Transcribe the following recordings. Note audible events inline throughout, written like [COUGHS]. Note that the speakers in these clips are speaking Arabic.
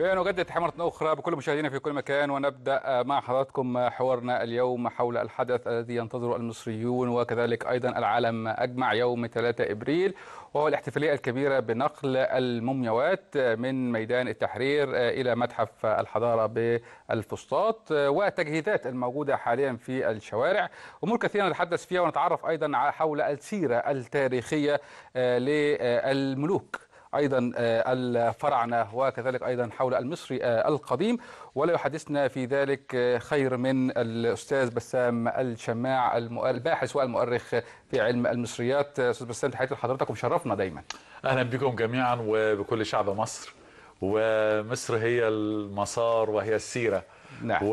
بنجدد حمارة أخرى بكل مشاهدينا في كل مكان ونبدأ مع حضراتكم حوارنا اليوم حول الحدث الذي ينتظر المصريون وكذلك أيضا العالم أجمع يوم 3 إبريل وهو الاحتفالية الكبيرة بنقل المومياوات من ميدان التحرير إلى متحف الحضارة بالفسطاط والتجهيزات الموجودة حاليا في الشوارع أمور كثيرة نتحدث فيها ونتعرف أيضا حول السيرة التاريخية للملوك أيضا آه، الفرعنه وكذلك أيضا حول المصري آه، القديم ولا يحدثنا في ذلك آه، خير من الأستاذ بسام الشماع الباحث والمؤرخ في علم المصريات أستاذ بسام تحياتي لحضرتك ومشرفنا دايما أهلا بكم جميعا وبكل شعب مصر ومصر هي المسار وهي السيرة نعم.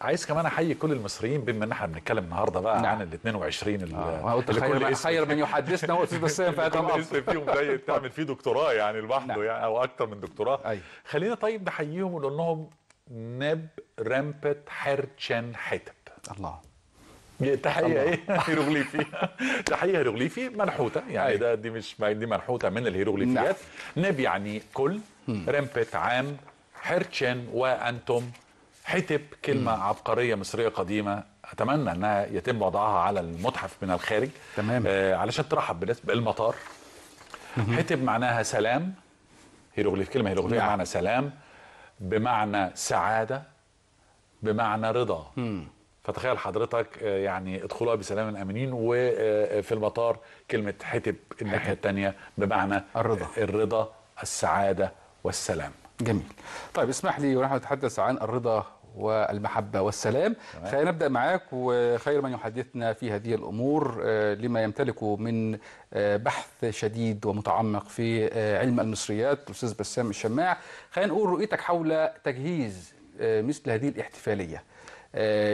عايز كمان احيي كل المصريين بما ان احنا بنتكلم النهارده بقى نعم. عن ال 22 آه. اللي خير, خير من يحدثنا استاذ بسام [LAUGHS] فاتن كل اسم فيهم زي تعمل فيه دكتوراه يعني لوحده نعم. يعني او اكتر من دكتوراه أي. خلينا طيب نحييهم ونقول لهم نب رمبت حرشن حتب الله إيه، تحيه ايه [LAUGHS] هيروغليفي تحيه هيروغليفي منحوته يعني ده دي مش دي منحوته من الهيروغليفيات نعم. نب يعني كل رمبت عام حرشن وانتم حتب كلمه م. عبقريه مصريه قديمه اتمنى انها يتم وضعها على المتحف من الخارج تمام آه علشان ترحب بالناس بالمطار حتب معناها سلام هيروغليف كلمه هيروغليف نعم. معنى سلام بمعنى سعاده بمعنى رضا م. فتخيل حضرتك آه، يعني ادخلوها بسلام امنين وفي آه، المطار كلمه حتب الناحيه الثانيه بمعنى الرضا الرضا السعاده والسلام جميل طيب اسمح لي ونحن نتحدث عن الرضا والمحبة والسلام خلينا نبدأ معاك وخير من يحدثنا في هذه الأمور آه، لما يمتلكه من آه، بحث شديد ومتعمق في آه، علم المصريات الأستاذ بسام الشماع خلينا نقول رؤيتك حول تجهيز مثل هذه الاحتفالية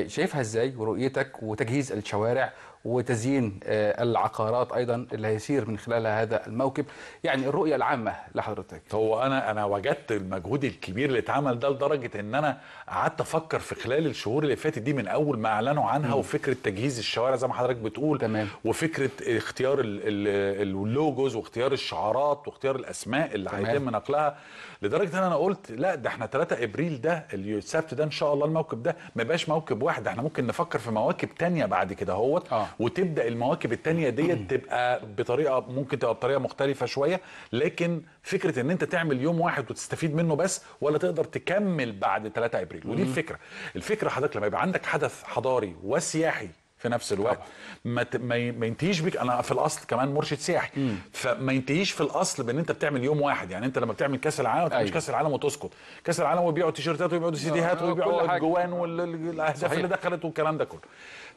شايفها ازاي ورؤيتك وتجهيز الشوارع وتزيين آه، العقارات ايضا اللي هيسير من خلال هذا الموكب يعني الرؤيه العامه لحضرتك هو انا انا وجدت المجهود الكبير اللي اتعمل ده لدرجه ان انا قعدت افكر في خلال الشهور اللي فاتت دي من اول ما اعلنوا عنها م. وفكره تجهيز الشوارع زي ما حضرتك بتقول تمام. وفكره اختيار اللوجوز واختيار الشعارات واختيار الاسماء اللي هيتم نقلها لدرجه ان انا قلت لا ده احنا 3 ابريل ده السبت ده ان شاء الله الموكب ده ما يبقاش موكب واحد احنا ممكن نفكر في مواكب تانية بعد كده اهوت آه. وتبدا المواكب الثانيه ديت تبقى بطريقه ممكن تبقى بطريقه مختلفه شويه لكن فكره ان انت تعمل يوم واحد وتستفيد منه بس ولا تقدر تكمل بعد 3 ابريل ودي الفكره الفكره حضرتك لما يبقى عندك حدث حضاري وسياحي في نفس الوقت ما, ت... ما ينتهيش بيك انا في الاصل كمان مرشد سياحي مم. فما ينتهيش في الاصل بان انت بتعمل يوم واحد يعني انت لما بتعمل كاس العالم مش أيوه. كاس العالم وتسكت كاس العالم وبيبيعوا تيشيرتات وبيبيعوا آه، سيديهات وبيبيعوا الجوان والاهداف اللي دخلت والكلام ده كله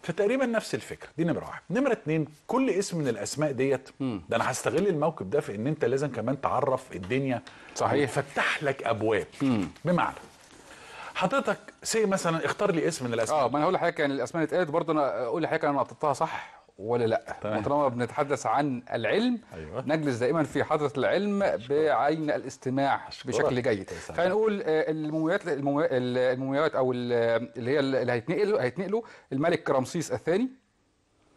فتقريبا نفس الفكره دي نمره واحد نمره اتنين كل اسم من الاسماء ديت ده انا هستغل الموقف ده في ان انت لازم كمان تعرف الدنيا صحيح فتح لك ابواب مم. بمعنى حضرتك سي مثلا اختار لي اسم من الاسماء اه ما انا هقول لحضرتك يعني الاسماء اللي اتقالت برضه انا اقول لحضرتك انا نطقتها صح ولا لا طيب. طالما بنتحدث عن العلم أيوة. نجلس دائما في حضره العلم شكرا. بعين الاستماع شكرا. بشكل جيد خلينا نقول آه، المومياوات المومياوات او اللي هي اللي هيتنقلوا هيتنقلوا الملك رمسيس الثاني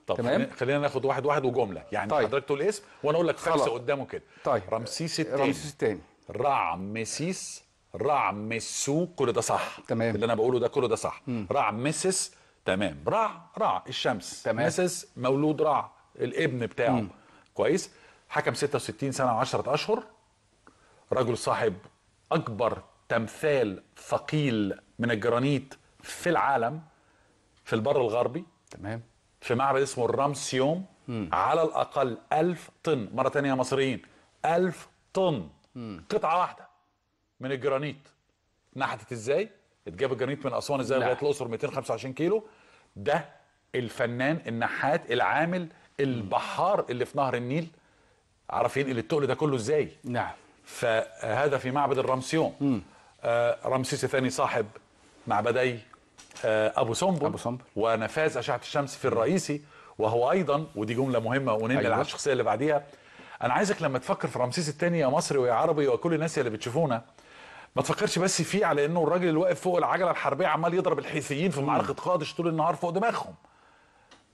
طب تمام خلينا ناخد واحد واحد وجمله يعني طيب. حضرتك تقول اسم وانا اقول لك خمسه قدامه كده طيب رمسيس الثاني رمسيس الثاني رعمسيس رعمسو كل ده صح تمام اللي انا بقوله ده كله ده صح رعمسس تمام رع رع الشمس تمام مسس مولود رع الابن بتاعه مم. كويس حكم 66 سنه و10 اشهر رجل صاحب اكبر تمثال ثقيل من الجرانيت في العالم في البر الغربي تمام في معبد اسمه الرامسيوم مم. على الاقل 1000 طن مره ثانيه يا مصريين 1000 طن مم. قطعه واحده من الجرانيت اتنحتت ازاي اتجاب الجرانيت من اسوان ازاي لغايه الاقصر 225 كيلو ده الفنان النحات العامل البحار اللي في نهر النيل عارفين اللي التقل ده كله ازاي نعم فهذا في معبد الرمسيوم آه رمسيس الثاني صاحب معبدي آه ابو سمبل ابو سنبل. ونفاذ اشعه الشمس في الرئيسي وهو ايضا ودي جمله مهمه وننقل أيوة. على الشخصيه اللي بعديها انا عايزك لما تفكر في رمسيس الثاني يا مصري ويا عربي وكل الناس اللي بتشوفونا ما تفكرش بس فيه على انه الراجل اللي واقف فوق العجله الحربيه عمال يضرب الحيثيين في معركه قادش طول النهار فوق دماغهم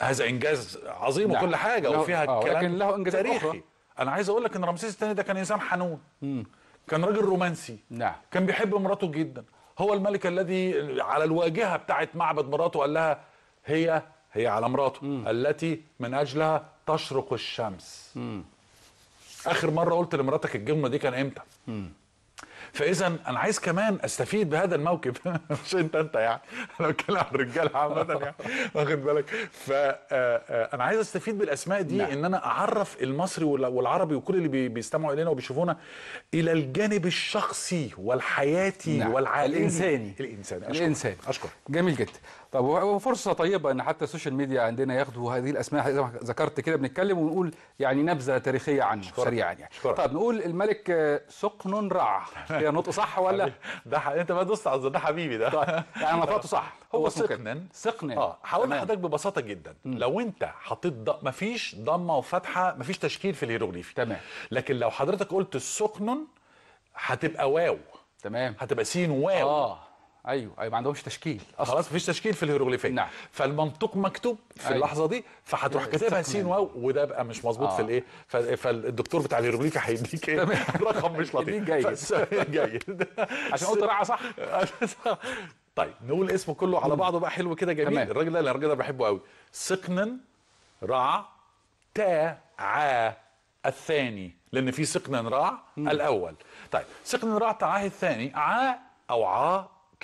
هذا انجاز عظيم نعم. وكل حاجه وفيها آه. كلام له انجاز تاريخي أخرى. انا عايز اقول لك ان رمسيس الثاني ده كان انسان حنون مم. كان راجل رومانسي نعم. كان بيحب مراته جدا هو الملك الذي على الواجهه بتاعه معبد مراته قال لها هي هي على مراته مم. التي من اجلها تشرق الشمس مم. اخر مره قلت لمراتك الجمله دي كان امتى مم. فاذا انا عايز كمان استفيد بهذا الموكب [LAUGHS] مش انت انت يعني [LAUGHS] انا بتكلم عن الرجاله عامه يعني [LAUGHS] واخد بالك فانا آه، آه، عايز استفيد بالاسماء دي نعم. ان انا اعرف المصري والعربي وكل اللي بيستمعوا الينا وبيشوفونا الى الجانب الشخصي والحياتي نعم. والعالمي الانساني الانساني اشكر الانساني اشكر جميل جدا طب وفرصه طيبه ان حتى السوشيال ميديا عندنا ياخدوا هذه الاسماء زي ما ذكرت كده بنتكلم ونقول يعني نبذه تاريخيه عنه شكرا. سريعا يعني شكرا. طب نقول الملك سقن رع هي نطق صح ولا ده انت ما دوست على ده حبيبي ده طيب يعني نطقته صح هو سقن سقن اه هقول لحضرتك ببساطه جدا م. لو انت حطيت ض... مفيش ضمه وفتحه مفيش تشكيل في الهيروغليفي تمام لكن لو حضرتك قلت سقن هتبقى واو تمام هتبقى سين واو آه. ايوه ايوه ما عندهمش تشكيل اصلا خلاص مفيش تشكيل في الهيروغليفيه نعم. فالمنطوق مكتوب في أيوه. اللحظه دي فهتروح كاتبها سين واو وده بقى مش مظبوط آه. في الايه فالدكتور بتاع الهيروغليفي هيديك ايه [LAUGHS] رقم مش لطيف جيد جيد عشان قلت راعه صح [LAUGHS] طيب نقول اسمه كله على بعضه بقى حلو كده جميل تمام. الراجل ده الراجل ده بحبه قوي سقن رع تا ع الثاني لان في سقن رع الاول طيب راع رع تعاه الثاني ع او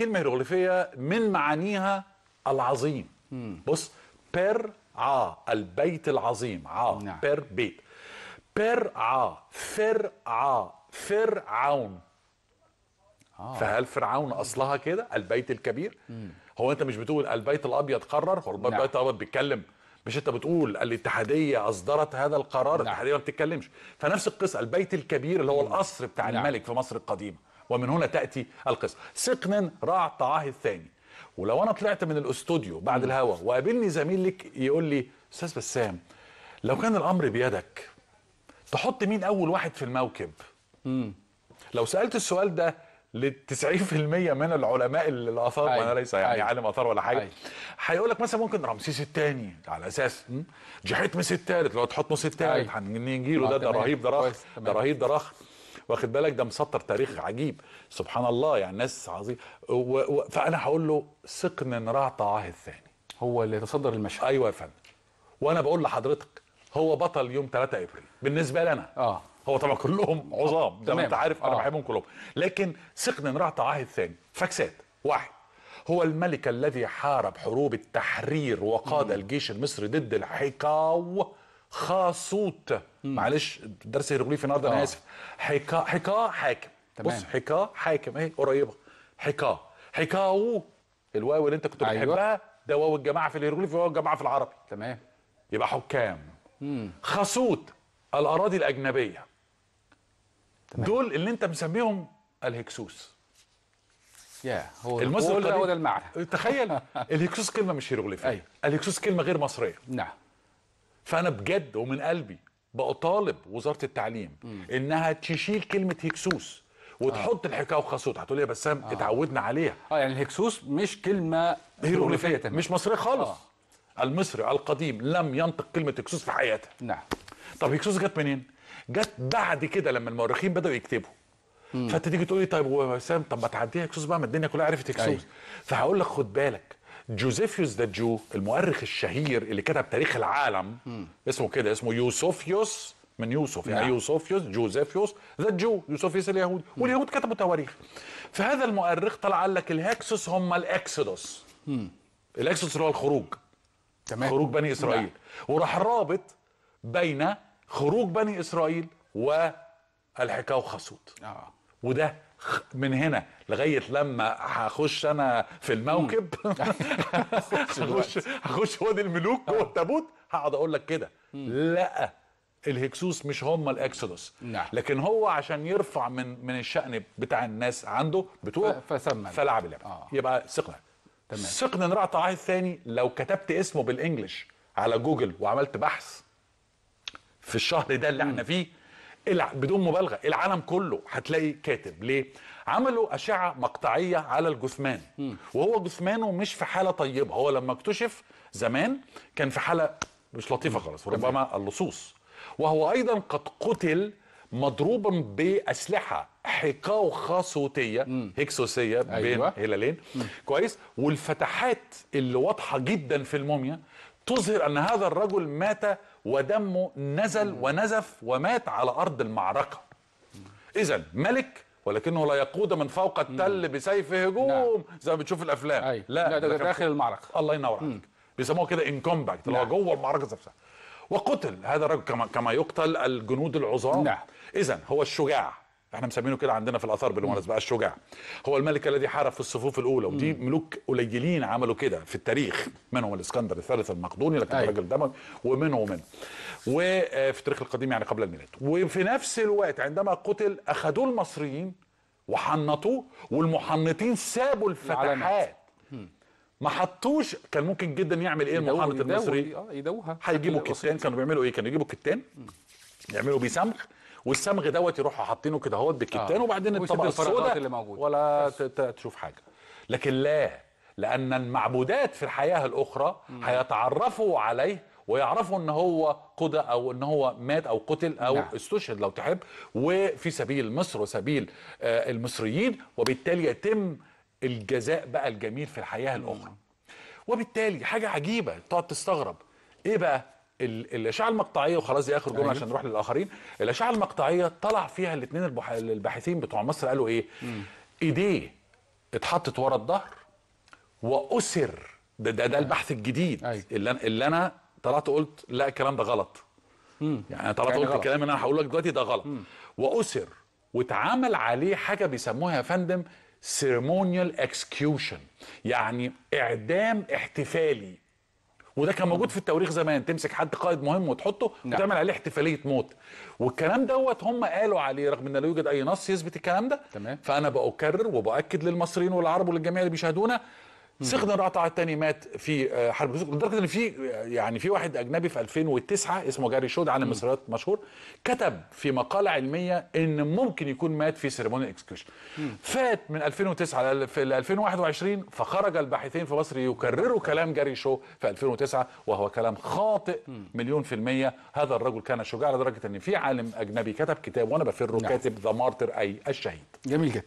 كلمه هيروغليفيه من معانيها العظيم مم. بص بير ع البيت العظيم ع نعم. بير بيت بير ع فر ع فرعون آه. فهل فرعون اصلها كده البيت الكبير مم. هو انت مش بتقول البيت الابيض قرر هو البيت نعم. الابيض بيتكلم مش انت بتقول الاتحاديه اصدرت هذا القرار نعم. الاتحاديه ما بتتكلمش فنفس القصه البيت الكبير اللي هو القصر بتاع نعم. الملك في مصر القديمه ومن هنا تأتي القصة سقنا راع طعاه الثاني ولو أنا طلعت من الاستوديو بعد الهوا وقابلني زميل لك يقول لي أستاذ بسام لو كان الأمر بيدك تحط مين أول واحد في الموكب مم. لو سألت السؤال ده ل 90% من العلماء الاثار وانا ليس يعني أي. عالم اثار ولا حاجه هيقول لك مثلا ممكن رمسيس الثاني على اساس جحتمس الثالث لو تحط نص الثالث أيوة. هنجيله ده ده رهيب ده رخ ده رهيب ده رخ واخد بالك ده مسطر تاريخ عجيب سبحان الله يعني ناس عظيم فانا هقول له سقن راع طعاه الثاني هو اللي تصدر المشهد ايوه يا فندم وانا بقول لحضرتك هو بطل يوم 3 ابريل بالنسبه لي انا اه هو طبعا كلهم عظام زي ما انت عارف انا آه. بحبهم كلهم لكن سقن راع طعاه الثاني فاكسات واحد هو الملك الذي حارب حروب التحرير وقاد الجيش المصري ضد الحكاو خاصوت معلش درس هيروغليفي النهارده انا آه. اسف حكا حكا حاكم تمام. بص حكا حاكم اهي قريبه حكا حكاو الواو اللي انت كنت أيوه. بتحبها أيوة. ده واو الجماعه في الهيروغليفي واو الجماعه في العربي تمام يبقى حكام مم. خاصوت الاراضي الاجنبيه تمام. دول اللي انت مسميهم الهكسوس يا هو المصري هو ده المعنى تخيل [LAUGHS] الهكسوس كلمه مش هيروغليفيه أيوة. الهكسوس كلمه غير مصريه نعم فانا بجد ومن قلبي بطالب وزاره التعليم مم. انها تشيل كلمه هكسوس وتحط آه. الحكايه وخاصوت هتقول لي إيه يا بسام آه. اتعودنا عليها اه يعني الهكسوس مش كلمه هيروغليفيه مش مصريه خالص آه. المصري القديم لم ينطق كلمه هكسوس في حياته نعم طب هكسوس جت منين جت بعد كده لما المؤرخين بداوا يكتبوا فانت تيجي تقول لي طيب وسام طب ما تعديها هكسوس بقى ما الدنيا كلها عرفت هكسوس أيوه. فهقول لك خد بالك جوزيفيوس ذا جو المؤرخ الشهير اللي كتب تاريخ العالم م. اسمه كده اسمه يوسوفيوس من يوسف يعني نعم. يوسوفيوس جوزيفيوس ذا جو يوسوفيوس اليهود م. واليهود كتبوا تواريخ فهذا المؤرخ طلع قال لك الهكسوس هم الاكسودوس الاكسودوس اللي هو الخروج تمام خروج بني نعم. اسرائيل وراح رابط بين خروج بني اسرائيل والحكاه خسوت آه. وده من هنا لغايه لما هخش انا في الموكب [LAUGHS] هخش هخش وادي الملوك جوه آه. التابوت هقعد اقول لك كده لا الهكسوس مش هم الاكسودوس نعم. لكن هو عشان يرفع من من الشأن بتاع الناس عنده بتوع فسمى فلعب اللعبه آه. يبقى ثقنا تمام ثقنا امرأة عاهد ثاني لو كتبت اسمه بالانجلش على جوجل وعملت بحث في الشهر ده اللي احنا فيه بدون مبالغه العالم كله هتلاقي كاتب ليه عملوا اشعه مقطعيه على الجثمان وهو جثمانه مش في حاله طيبه هو لما اكتشف زمان كان في حاله مش لطيفه خالص وربما اللصوص وهو ايضا قد قتل مضروبا باسلحه حكاو صوتيه هكسوسيه بين أيوة. هلالين مم. كويس والفتحات اللي واضحه جدا في الموميا تظهر أن هذا الرجل مات ودمه نزل ونزف ومات على أرض المعركة إذا ملك ولكنه لا يقود من فوق التل بسيف نعم. هجوم زي ما بتشوف الافلام أي. لا, لا ده داخل المعركه الله ينور عليك بيسموها كده ان كومباكت اللي هو نعم. جوه المعركه نفسها وقتل هذا الرجل كما كما يقتل الجنود العظام نعم. اذا هو الشجاع احنا مسمينه كده عندنا في الاثار بالمناسبه بقى الشجاع هو الملك الذي حارب في الصفوف الاولى ودي ملوك قليلين عملوا كده في التاريخ منهم الاسكندر الثالث المقدوني لكن أيوة. الراجل ده ومنه ومنه وفي التاريخ القديم يعني قبل الميلاد وفي نفس الوقت عندما قتل اخذوه المصريين وحنطوه والمحنطين سابوا الفتحات ما حطوش كان ممكن جدا يعمل ايه المحنط المصري اه يدوها هيجيبوا كتان كانوا بيعملوا ايه كانوا يجيبوا كتان يعملوا بيه سمخ والصمغ دوت يروحوا حاطينه كده اهوت بالكتان آه. وبعدين الطبقه السوداء اللي بس. ولا تشوف حاجه لكن لا لان المعبودات في الحياه الاخرى هيتعرفوا عليه ويعرفوا ان هو قضى او ان هو مات او قتل او نعم. استشهد لو تحب وفي سبيل مصر وسبيل آه، المصريين وبالتالي يتم الجزاء بقى الجميل في الحياه الاخرى وبالتالي حاجه عجيبه تقعد تستغرب ايه بقى الاشعه المقطعيه وخلاص دي اخر جمله أيوه. عشان نروح للاخرين الاشعه المقطعيه طلع فيها الاثنين الباحثين بتوع مصر قالوا ايه ايديه اتحطت ورا الظهر واسر ده ده, ده البحث الجديد أيوه. اللي انا اللي انا طلعت قلت لا الكلام ده غلط يعني انا طلعت يعني قلت الكلام اللي انا هقوله لك دلوقتي ده غلط واسر واتعمل عليه حاجه بيسموها يا فندم سيرمونيال اكسكيوشن يعني اعدام احتفالي وده كان موجود في التواريخ زمان تمسك حد قائد مهم وتحطه نعم. وتعمل عليه احتفاليه موت والكلام دوت هم قالوا عليه رغم ان لا يوجد اي نص يثبت الكلام ده تمام. فانا باكرر وباكد للمصريين والعرب وللجميع اللي بيشاهدونا سخنر قطع الثاني مات في آه، حرب لدرجه ان في آه، يعني في واحد اجنبي في 2009 اسمه جاري شود عالم مصريات مشهور كتب في مقاله علميه ان ممكن يكون مات في سيرموني الاكسكيوشن فات من 2009 ل 2021 فخرج الباحثين في مصر يكرروا كلام جاري شو في 2009 وهو كلام خاطئ مليون في الميه هذا الرجل كان شجاع لدرجه ان في عالم اجنبي كتب كتاب وانا بفره نعم. كاتب ذا مارتر اي الشهيد جميل جدا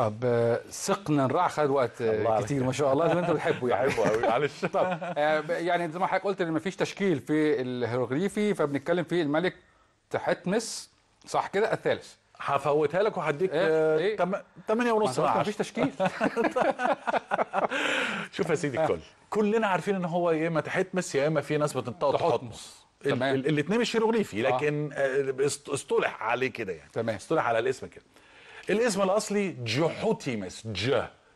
طب سقنا الرع خد وقت آه، كتير ما شاء الله زي ما انت بتحبه يعني بحبه قوي معلش [LAUGHS] طب آه، يعني زي ما حضرتك قلت ان مفيش تشكيل في الهيروغليفي فبنتكلم في الملك تحتمس صح كده الثالث هفوتها لك وهديك 8 إيه؟ آه، إيه؟ ونص ما فيش تشكيل [LAUGHS] شوف يا سيدي الكل كلنا عارفين ان هو يا اما تحتمس يا اما في ناس بتنطق تحطمس الاثنين مش هيروغليفي لكن اصطلح عليه كده يعني تمام اصطلح على الاسم كده الاسم الاصلي جحوتيمس ج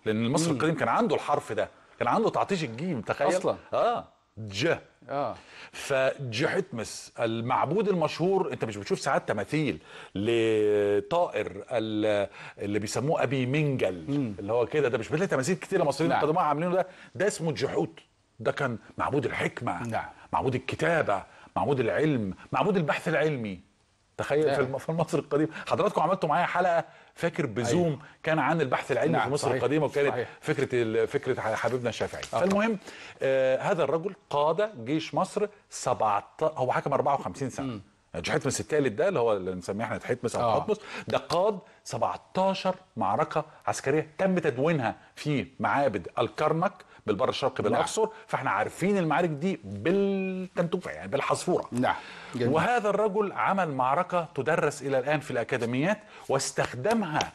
لان المصري القديم كان عنده الحرف ده كان عنده تعطيش الجيم تخيل اصلا اه ج اه فجحتمس المعبود المشهور انت مش بتشوف ساعات تماثيل لطائر اللي بيسموه ابي منجل مم. اللي هو كده ده مش بتلاقي تماثيل كتيره مصريين نعم. القدماء عاملينه ده ده اسمه جحوت ده كان معبود الحكمه نعم. معبود الكتابه معبود العلم معبود البحث العلمي تخيل في في مصر القديمه حضراتكم عملتوا معايا حلقه فاكر بزوم أيوة. كان عن البحث العلمي نعم. في مصر صحيح. القديمه وكانت صحيح. فكره فكره حبيبنا الشافعي آه. فالمهم آه هذا الرجل قاد جيش مصر 17 هو حكم 54 سنه م. تحتمس الثالث ده اللي هو اللي بنسميه احنا تحتمس او آه. ده قاد 17 معركه عسكريه تم تدوينها في معابد الكرنك بالبر الشرقي نعم. بالاقصر نعم. فاحنا عارفين المعارك دي بالتنتوفه يعني بالحصفوره نعم جميل. وهذا الرجل عمل معركه تدرس الى الان في الاكاديميات واستخدمها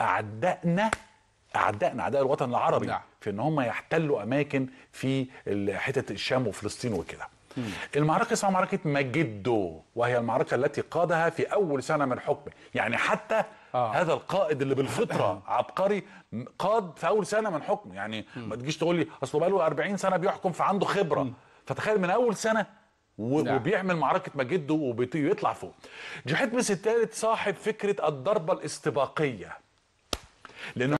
اعدائنا اعدائنا اعداء الوطن العربي نعم. في ان هم يحتلوا اماكن في حتت الشام وفلسطين وكده المعركة اسمها معركة مجدو وهي المعركة التي قادها في أول سنة من حكمه يعني حتى آه. هذا القائد اللي بالفطرة [COUGHS] عبقري قاد في أول سنة من حكمه يعني مم. ما تجيش تقول لي أصله بقاله 40 سنة بيحكم فعنده خبرة مم. فتخيل من أول سنة نعم. وبيعمل معركة مجدو وبيطلع فوق جحتمس الثالث صاحب فكرة الضربة الاستباقية لأنه